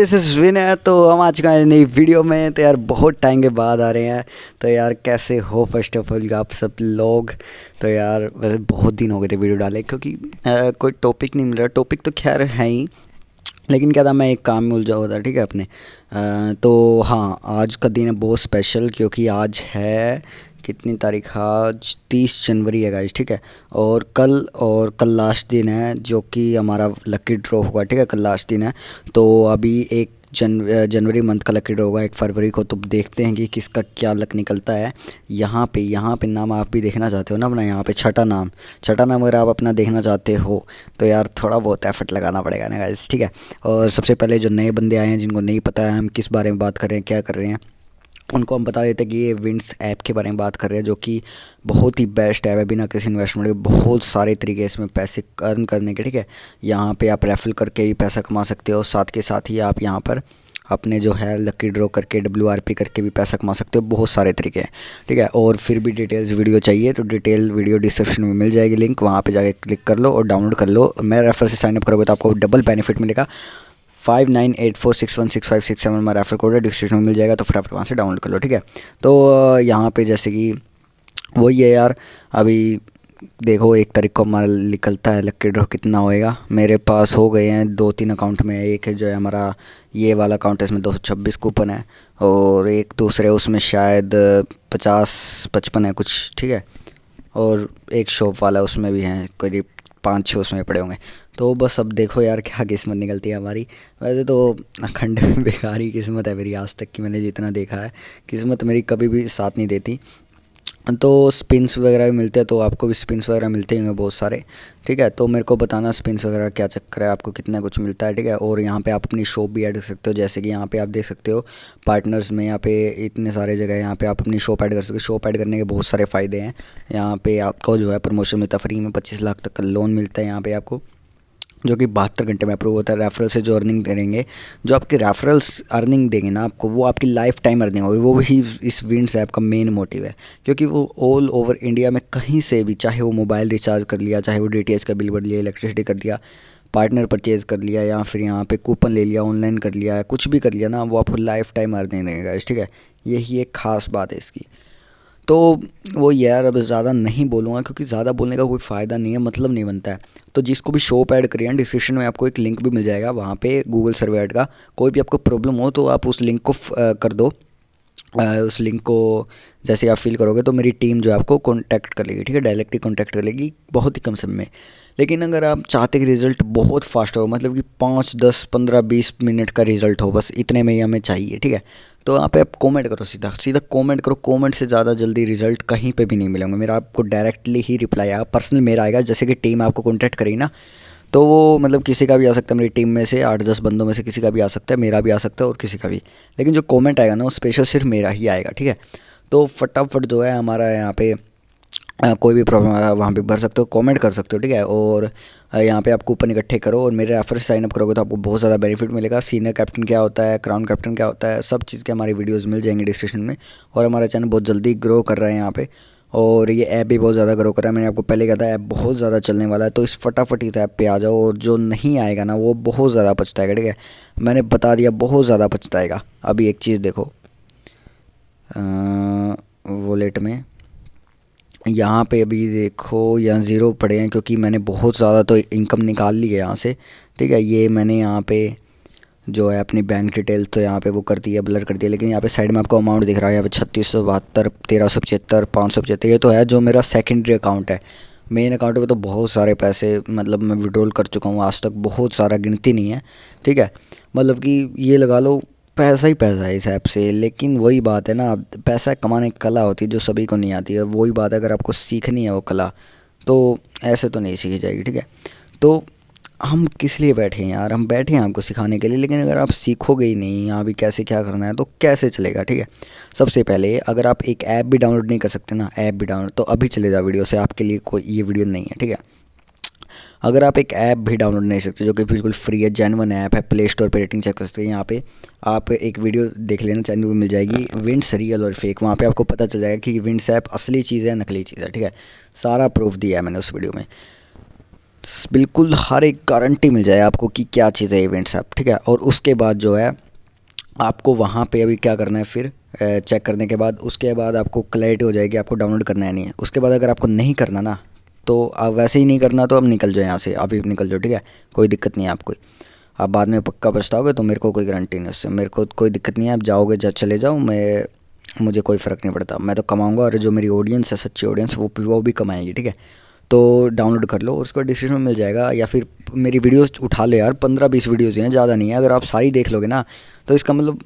this is है तो हम आज का नई वीडियो में तो यार बहुत टाइम के बाद आ रहे हैं तो यार कैसे हो फर्स्ट ऑफ ऑल आप सब लोग तो यार वैसे बहुत दिन हो गए थे वीडियो डाले क्योंकि आ, कोई टॉपिक नहीं मिल रहा टॉपिक तो खैर है ही लेकिन क्या था मैं एक काम में उलझा हुआ था ठीक है अपने आ, तो हाँ आज का दिन है बहुत स्पेशल क्योंकि आज है कितनी तारीख आज तीस जनवरी है गाइज ठीक है और कल और कल लास्ट दिन है जो कि हमारा लकी ड्रॉ होगा ठीक है कल लास्ट दिन है तो अभी एक जन जनवरी मंथ का लकी ड्रो होगा एक फरवरी को तो देखते हैं कि किसका क्या लक निकलता है यहाँ पे यहाँ पे नाम आप भी देखना चाहते हो ना अपना यहाँ पे छठा नाम छठा नाम अगर आप अपना देखना चाहते हो तो यार थोड़ा बहुत एफर्ट लगाना पड़ेगा ना गाइस ठीक है और सबसे पहले जो नए बंदे आए हैं जिनको नहीं पता है हम किस बारे में बात कर रहे हैं क्या कर रहे हैं उनको हम बता देते हैं कि ये विंड्स ऐप के बारे में बात कर रहे हैं जो कि बहुत ही बेस्ट ऐप है बिना किसी इन्वेस्टमेंट के बहुत सारे तरीके इसमें पैसे अर्न करने के ठीक है यहाँ पे आप रेफल करके भी पैसा कमा सकते हो साथ के साथ ही आप यहाँ पर अपने जो है लकी ड्रॉ करके डब्ल्यू आर पी करके भी पैसा कमा सकते हो बहुत सारे तरीके हैं ठीक है और फिर भी डिटेल्स वीडियो चाहिए तो डिटेल वीडियो डिस्क्रिप्शन में मिल जाएगी लिंक वहाँ पर जाके क्लिक कर लो और डाउनलोड कर लो मैं रेफर से साइनअप करोगे तो आपको डबल बेनिफिट मिलेगा five nine eight four six one six five six seven हमारा रेफर कोड है डिस्क्रिप्शन में मिल जाएगा तो फटाफट वहाँ से डाउनलोड कर लो ठीक है तो यहाँ पे जैसे कि वही है यार अभी देखो एक तारीख को हमारा निकलता है लक्की ड्रॉ कितना होएगा मेरे पास हो गए हैं दो तीन अकाउंट में एक है जो है हमारा ये वाला अकाउंट है इसमें दो सौ छब्बीस कूपन है और एक दूसरे उसमें शायद पचास पचपन है कुछ ठीक है और एक शॉप वाला उसमें भी हैं करीब पाँच छः उसमें पड़े होंगे तो बस अब देखो यार क्या किस्मत निकलती है हमारी वैसे तो अखंड में बेकार ही किस्मत है मेरी आज तक की मैंने जितना देखा है किस्मत मेरी कभी भी साथ नहीं देती तो स्पिन्स वगैरह भी मिलते हैं तो आपको भी स्पिन्स वगैरह मिलते होंगे बहुत सारे ठीक है तो मेरे को बताना स्पिन्स वगैरह क्या चक्कर है आपको कितना कुछ मिलता है ठीक है और यहाँ पे आप अपनी शॉप भी ऐड कर सकते हो जैसे कि यहाँ पे आप देख सकते हो पार्टनर्स में यहाँ पे इतने सारे जगह यहाँ पे आप अपनी शॉप ऐड कर सकते हो शॉप ऐड करने के बहुत सारे फ़ायदे हैं यहाँ पर आपको जो है प्रमोशन मिलता है फ्री में पच्चीस लाख तक का लोन मिलता है यहाँ पर आपको जो कि बहत्तर घंटे में अप्रूव होता है रेफरल से जो अर्निंग देंगे जो आपके रेफरल्स अर्निंग देंगे ना आपको वो आपकी लाइफ टाइम अर्निंग होगी वो भी इस विंड्स ऐप का मेन मोटिव है क्योंकि वो ऑल ओवर इंडिया में कहीं से भी चाहे वो मोबाइल रिचार्ज कर लिया चाहे वो डी का बिल भर लिया इलेक्ट्रिसिटी कर लिया पार्टनर परचेज़ कर लिया या फिर यहाँ पे कूपन ले लिया ऑनलाइन कर लिया कुछ भी कर लिया ना वो आपको लाइफ टाइम अर्निंग देगा ठीक है यही एक ख़ास बात है इसकी तो वो यार अब ज़्यादा नहीं बोलूँगा क्योंकि ज़्यादा बोलने का कोई फ़ायदा नहीं है मतलब नहीं बनता है तो जिसको भी शॉप ऐड करिए डिस्क्रिप्शन में आपको एक लिंक भी मिल जाएगा वहाँ पे गूगल सर्वे ऐड का कोई भी आपको प्रॉब्लम हो तो आप उस लिंक को कर दो उस लिंक को जैसे आप फिल करोगे तो मेरी टीम जो है आपको कॉन्टैक्ट कर लेगी ठीक है डायरेक्ट ही कॉन्टैक्ट कर लेगी बहुत ही कम समय में लेकिन अगर आप चाहते कि रिज़ल्ट बहुत फास्ट हो मतलब कि पाँच दस पंद्रह बीस मिनट का रिज़ल्ट हो बस इतने में ही हमें चाहिए ठीक है तो यहाँ पे आप कमेंट करो सीधा सीधा कमेंट करो कमेंट से ज़्यादा जल्दी रिजल्ट कहीं पे भी नहीं मिलेंगे मेरा आपको डायरेक्टली ही रिप्लाई आएगा पर्सनल मेरा आएगा जैसे कि टीम आपको कॉन्टैक्ट करी ना तो वो मतलब किसी का भी आ सकता है मेरी टीम में से आठ दस बंदों में से किसी का भी आ सकता है मेरा भी आ सकता है और किसी का भी लेकिन जो कॉमेंट आएगा ना वो स्पेशल सिर्फ मेरा ही आएगा ठीक है तो फटाफट जो है हमारा यहाँ पर कोई भी प्रॉब्लम आया वहाँ पे भर सकते हो कमेंट कर सकते हो ठीक है और यहाँ पे आप कूपन इकट्ठे करो और मेरे रेफर से साइनअप करोगे तो आपको बहुत ज़्यादा बेनिफिट मिलेगा सीनियर कैप्टन क्या होता है क्राउन कैप्टन क्या होता है सब चीज़ के हमारी वीडियोज़ मिल जाएंगे डिस्क्रिप्शन में और हमारा चैनल बहुत जल्दी ग्रो कर रहा है यहाँ पर और ये ऐप भी बहुत ज़्यादा ग्रो कर रहा है मैंने आपको पहले कहा था ऐप बहुत ज़्यादा चलने वाला है तो इस फटाफट इस ऐप पर आ जाओ और जो नहीं आएगा ना वो बहुत ज़्यादा पछताएगा ठीक है मैंने बता दिया बहुत ज़्यादा पछताएगा अभी एक चीज़ देखो वॉलेट में यहाँ पे अभी देखो यहाँ ज़ीरो पड़े हैं क्योंकि मैंने बहुत ज़्यादा तो इनकम निकाल ली है यहाँ से ठीक है ये मैंने यहाँ पे जो है अपनी बैंक डिटेल तो यहाँ पे वो कर दी है ब्लर कर दिया लेकिन यहाँ पे साइड में आपको अमाउंट दिख रहा है यहाँ पे छत्तीस सौ बहत्तर तेरह सौ पचहत्तर पाँच सौ पचहत्तर ये तो है जो मेरा सेकेंडरी अकाउंट है मेन अकाउंट में तो बहुत सारे पैसे मतलब मैं विड्रॉल कर चुका हूँ आज तक बहुत सारा गिनती नहीं है ठीक है मतलब कि ये लगा लो पैसा ही पैसा है इस ऐप से लेकिन वही बात है ना पैसा कमाने की कला होती है जो सभी को नहीं आती है वही बात है अगर आपको सीखनी है वो कला तो ऐसे तो नहीं सीखी जाएगी ठीक है तो हम किस लिए बैठे हैं यार हम बैठे हैं आपको सिखाने के लिए लेकिन अगर आप सीखोगे ही नहीं यहाँ भी कैसे क्या करना है तो कैसे चलेगा ठीक है सबसे पहले अगर आप एक ऐप भी डाउनलोड नहीं कर सकते ना ऐप भी डाउनलोड तो अभी चले जाओ वीडियो से आपके लिए कोई ये वीडियो नहीं है ठीक है अगर आप एक ऐप भी डाउनलोड नहीं सकते जो कि बिल्कुल फ्री है जैनवन ऐप है प्ले स्टोर पर रेटिंग चेक कर सकते हैं यहाँ पे आप एक वीडियो देख लेना चैनल पर मिल जाएगी विंड्स रियल और फेक वहाँ पे आपको पता चल जाएगा कि विंड्स ऐप असली चीज़ है नकली चीज़ है ठीक है सारा प्रूफ दिया है मैंने उस वीडियो में बिल्कुल हर एक गारंटी मिल जाए आपको कि क्या चीज़ है इवेंट्स ऐप ठीक है और उसके बाद जो है आपको वहाँ पर अभी क्या करना है फिर चेक करने के बाद उसके बाद आपको क्लैरिटी हो जाएगी आपको डाउनलोड करना है नहीं है उसके बाद अगर आपको नहीं करना ना तो आप वैसे ही नहीं करना तो अब निकल जाओ यहाँ से आप ही निकल जाओ ठीक है कोई दिक्कत नहीं है आपको आप बाद में पक्का पछताओगे तो मेरे को कोई गारंटी नहीं उससे मेरे को कोई दिक्कत नहीं है आप जाओगे जब चले जाओ मैं मुझे कोई फ़र्क नहीं पड़ता मैं तो कमाऊँगा और जो मेरी ऑडियंस है सच्ची ऑडियंस वो वो भी कमाएगी ठीक है तो डाउनलोड कर लो उसका डिस्क्रिप्शन में मिल जाएगा या फिर मेरी वीडियोस उठा ले यार पंद्रह बीस वीडियोस हैं ज़्यादा नहीं है अगर आप सारी देख लोगे ना तो इसका मतलब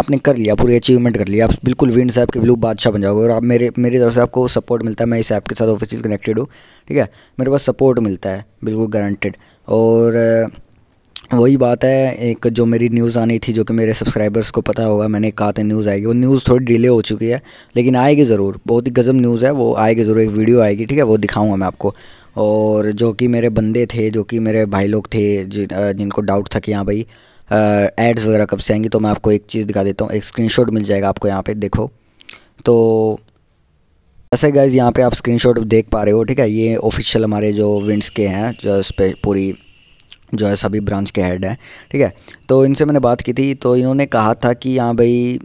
आपने कर लिया पूरी अचीवमेंट कर लिया आप बिल्कुल विंड साहब के ब्लू बादशाह बन जाओगे और आप मेरे मेरी तरफ से आपको सपोर्ट मिलता है मैं इस ऐप के साथ ऑफिशियल कनेक्टेड हूँ ठीक है मेरे पास सपोर्ट मिलता है बिल्कुल गारंटेड और वही बात है एक जो मेरी न्यूज़ आनी थी जो कि मेरे सब्सक्राइबर्स को पता होगा मैंने कहा था न्यूज़ आएगी वो न्यूज़ थोड़ी डिले हो चुकी है लेकिन आएगी ज़रूर बहुत ही गज़ब न्यूज़ है वो आएगी ज़रूर एक वीडियो आएगी ठीक है वो दिखाऊंगा मैं आपको और जो कि मेरे बंदे थे जो कि मेरे भाई लोग थे जिन जिनको डाउट था कि हाँ भाई एड्स वगैरह कब से आएंगी तो मैं आपको एक चीज़ दिखा देता हूँ एक स्क्रीन मिल जाएगा आपको यहाँ पर देखो तो ऐसे गाइज यहाँ पर आप स्क्रीन देख पा रहे हो ठीक है ये ऑफिशियल हमारे जो विंडस के हैं जो पूरी जो है सभी ब्रांच के हेड हैं ठीक है तो इनसे मैंने बात की थी तो इन्होंने कहा था कि हाँ भाई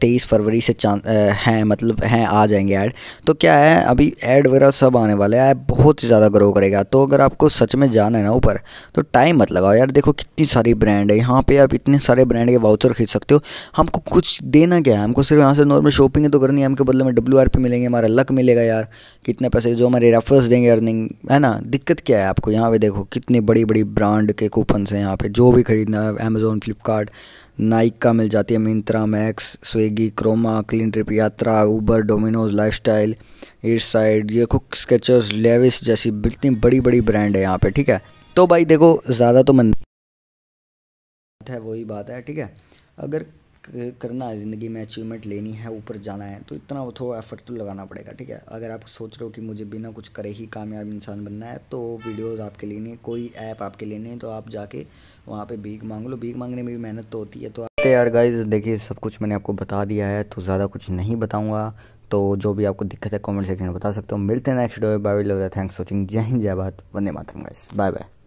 तेईस फरवरी से चांद हैं मतलब हैं आ जाएंगे ऐड तो क्या है अभी ऐड वगैरह सब आने वाले हैं ऐप बहुत ज़्यादा ग्रो करेगा तो अगर आपको सच में जाना है ना ऊपर तो टाइम मत लगाओ यार देखो कितनी सारी ब्रांड है यहाँ पे आप इतने सारे ब्रांड के वाउचर खरीद सकते हो हमको कुछ देना क्या है हमको सिर्फ यहाँ से नॉर्मल शॉपिंग तो करनी है हमको बदले में डब्ल्यू आर पी मिलेंगे हमारा लक मिलेगा यार कितने पैसे जो हमारे रेफर्स देंगे अर्निंग है ना दिक्कत क्या है आपको यहाँ पे देखो कितनी बड़ी बड़ी ब्रांड के कूपन्स हैं यहाँ पर जो भी खरीदना है अमेज़ोन फ्लिपकार्ट नाइका मिल जाती है Myntra Max Swiggy Croma Cleartrip Yatra Uber Domino's Lifestyle ईट साइड ये कुक स्केचर्स लेविस जैसी इतनी बड़ी बड़ी ब्रांड है यहाँ पे ठीक है तो भाई देखो ज़्यादा तो मन है वही बात है ठीक है अगर करना है ज़िंदगी में अचीवमेंट लेनी है ऊपर जाना है तो इतना वो थोड़ा एफर्ट तो लगाना पड़ेगा ठीक है अगर आप सोच रहे हो कि मुझे बिना कुछ करे ही कामयाब इंसान बनना है तो वीडियोज़ आपके लिए नहीं कोई ऐप आपके लिए नहीं तो आप जाके वहाँ पर भीख मांग लो भीख मांगने में भी मेहनत तो होती है तो यार गाइज देखिए सब कुछ मैंने आपको बता दिया है तो ज़्यादा कुछ नहीं बताऊँगा तो जो भी आपको दिक्कत है कमेंट सेक्शन में बता सकते हो मिलते हैं next day bye thanks watching जय हिंद जय भारत वंदे मातरम गाइस बाय बाय